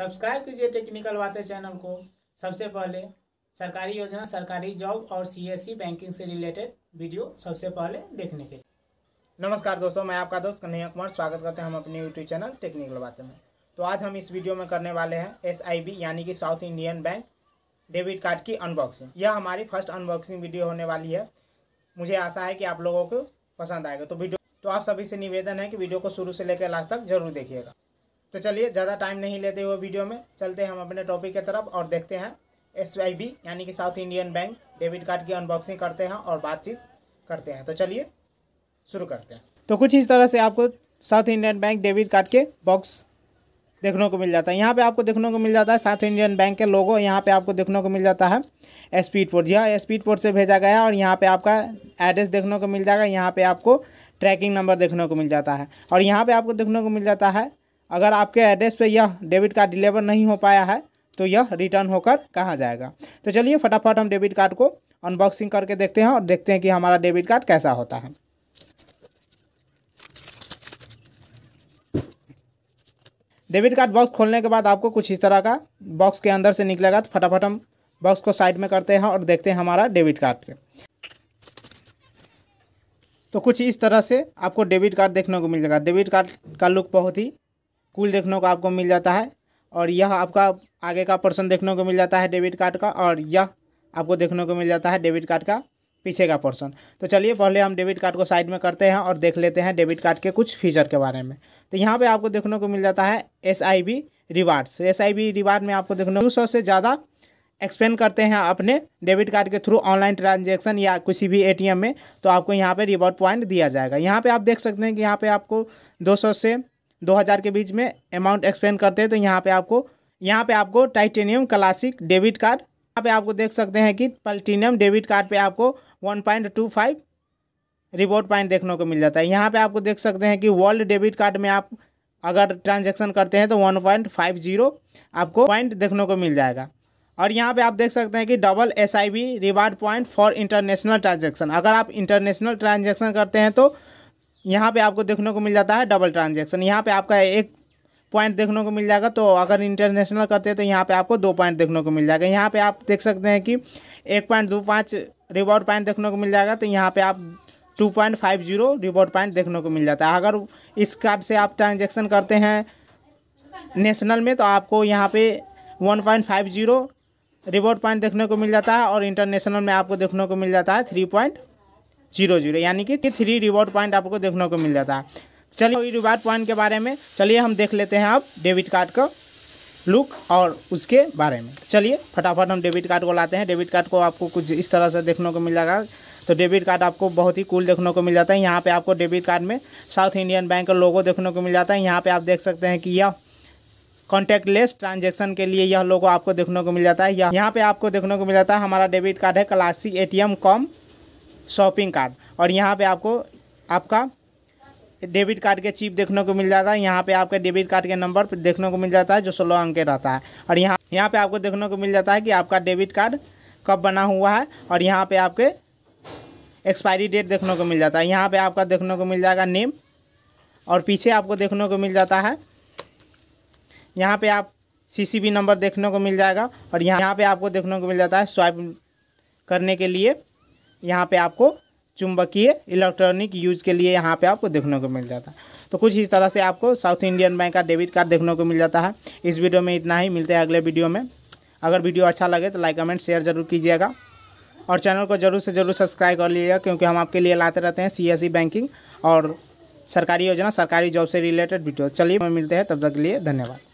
subscribe कीजिए technical बातें channel को सबसे पहले सरकारी योजना सरकारी जॉब और सीएससी e बैंकिंग से रिलेटेड वीडियो सबसे पहले देखने के लिए नमस्कार दोस्तों मैं आपका दोस्त कन्हैया कुमार स्वागत करते हैं हम अपने यूट्यूब चैनल टेक्निकल बातें में तो आज हम इस वीडियो में करने वाले हैं एस यानी कि South Indian Bank debit card की अनबॉक्सिंग यह हमारी फर्स्ट अनबॉक्सिंग वीडियो होने वाली है मुझे आशा है कि आप लोगों को पसंद आएगा तो वीडियो तो आप सभी से निवेदन है कि वीडियो को शुरू से लेकर लास्ट तक जरूर देखिएगा तो चलिए ज़्यादा टाइम नहीं लेते हुए वीडियो में चलते हैं हम अपने टॉपिक की तरफ और देखते हैं एस यानी कि South Indian Bank debit card की अनबॉक्सिंग करते हैं और बातचीत करते हैं तो चलिए शुरू करते हैं तो कुछ इस तरह से आपको South Indian Bank debit card के बॉक्स देखने को मिल जाता है यहाँ पे आपको देखने को मिल जाता है साउथ इंडियन बैंक के लोगो यहाँ पे आपको देखने को मिल जाता है स्पीड पोर्ट यह स्पीड पोर्ट से भेजा गया और यहाँ पे आपका एड्रेस देखने को मिल जाएगा यहाँ पे आपको ट्रैकिंग नंबर देखने को मिल जाता है और यहाँ पे आपको देखने को मिल जाता है अगर आपके एड्रेस पे यह डेबिट कार्ड डिलीवर नहीं हो पाया है तो यह रिटर्न होकर कहाँ जाएगा तो चलिए फटाफट हम डेबिट कार्ड को अनबॉक्सिंग करके देखते हैं और देखते हैं कि हमारा डेबिट कार्ड कैसा होता है डेबिट कार्ड बॉक्स खोलने के बाद आपको कुछ इस तरह का बॉक्स के अंदर से निकलेगा तो फटाफट हम बॉक्स को साइड में करते हैं और देखते हैं हमारा डेबिट कार्ड के तो कुछ इस तरह से आपको डेबिट कार्ड देखने को मिल जाएगा डेबिट कार्ड का लुक बहुत ही कुल देखने को आपको मिल जाता है और यह आपका आगे का पर्सन देखने को मिल जाता है डेबिट कार्ड का और यह आपको देखने को मिल जाता है डेबिट कार्ड का पीछे का पोर्सन तो चलिए पहले हम डेबिट कार्ड को साइड में करते हैं और देख लेते हैं डेबिट कार्ड के कुछ फीचर के बारे में तो यहाँ पे आपको देखने को मिल जाता है S I B rewards S I B reward में आपको देखने दो सौ से ज़्यादा एक्सपेंड करते हैं अपने डेबिट कार्ड के थ्रू ऑनलाइन ट्रांजेक्शन या किसी भी ए में तो आपको यहाँ पर रिवॉर्ड पॉइंट दिया जाएगा यहाँ पर आप देख सकते हैं कि यहाँ पर आपको दो से दो हज़ार के बीच में अमाउंट एक्सप्लेन करते हैं तो यहाँ पे आपको यहाँ पे आपको टाइटेनियम क्लासिक डेबिट कार्ड यहाँ पे आपको देख सकते हैं कि पल्टीनियम डेबिट कार्ड पे आपको one point two five reward point देखने को मिल जाता है यहाँ पे आपको देख सकते हैं कि वर्ल्ड डेबिट कार्ड में आप अगर ट्रांजेक्शन करते हैं तो वन पॉइंट फाइव जीरो आपको पॉइंट देखने को मिल जाएगा और यहाँ पे आप देख सकते हैं कि double S I B reward point for international transaction अगर आप इंटरनेशनल ट्रांजेक्शन करते हैं तो यहाँ पे आपको देखने को मिल जाता है डबल ट्रांजेक्शन यहाँ पे आपका एक पॉइंट देखने को मिल जाएगा तो अगर इंटरनेशनल करते हैं तो यहाँ पे आपको दो पॉइंट देखने को मिल जाएगा यहाँ पे आप देख सकते हैं कि एक पॉइंट दो पाँच रिवॉर्ड पॉइंट देखने को मिल जाएगा तो यहाँ पे आप two point five zero reward point देखने को मिल जाता है अगर इस कार्ड से आप ट्रांजेक्शन करते हैं नेशनल में तो आपको यहाँ पर one point five zero reward point देखने को मिल जाता है और इंटरनेशनल में आपको देखने को मिल जाता है थ्री पॉइंट जीरो जीरो यानी कि थ्री रिवॉर्ड पॉइंट आपको देखने को मिल जाता है चलिए रिवॉर्ड पॉइंट के बारे में चलिए हम देख लेते हैं अब डेबिट कार्ड का लुक और उसके बारे में चलिए फटाफट हम डेबिट कार्ड को लाते हैं डेबिट कार्ड को आपको कुछ इस तरह से देखने को मिल जाएगा तो डेबिट कार्ड आपको बहुत ही कूल देखने को मिल जाता है यहाँ पे आपको डेबिट कार्ड में साउथ इंडियन बैंक का लोगो देखने को मिल जाता है यहाँ पे आप देख सकते हैं कि यह कॉन्टैक्टलेस ट्रांजेक्शन के लिए यह लोगो आपको देखने को मिल जाता है यहाँ पे आपको देखने को मिल जाता है हमारा डेबिट कार्ड है classy A T com shopping card और यहाँ पे आपको आपका डेबिट कार्ड के चिप देखने को मिल जाता है यहाँ पे आपके डेबिट कार्ड के नंबर देखने को मिल जाता है जो सोलह अंक के रहता है और यहाँ यहाँ पे आपको देखने को मिल जाता है कि आपका डेबिट कार्ड कब बना हुआ है और यहाँ पे आपके एक्सपायरी डेट देखने को मिल जाता है यहाँ पे आपका देखने को मिल जाएगा नेम और पीछे आपको देखने को मिल जाता है यहाँ पर आप सी नंबर देखने को मिल जाएगा और यहाँ यहाँ पर आपको देखने को मिल जाता है स्वाइप करने के लिए यहाँ पे आपको चुंबकीय इलेक्ट्रॉनिक यूज के लिए यहाँ पे आपको देखने को मिल जाता है तो कुछ इस तरह से आपको साउथ इंडियन बैंक का डेबिट कार्ड देखने को मिल जाता है इस वीडियो में इतना ही मिलते हैं अगले वीडियो में अगर वीडियो अच्छा लगे तो लाइक कमेंट शेयर जरूर कीजिएगा और चैनल को जरूर से जरूर सब्सक्राइब कर लीजिएगा क्योंकि हम आपके लिए लाते रहते हैं सी बैंकिंग e और सरकारी योजना सरकारी जॉब से रिलेटेड वीडियो चलिए मिलते हैं तब तक के लिए धन्यवाद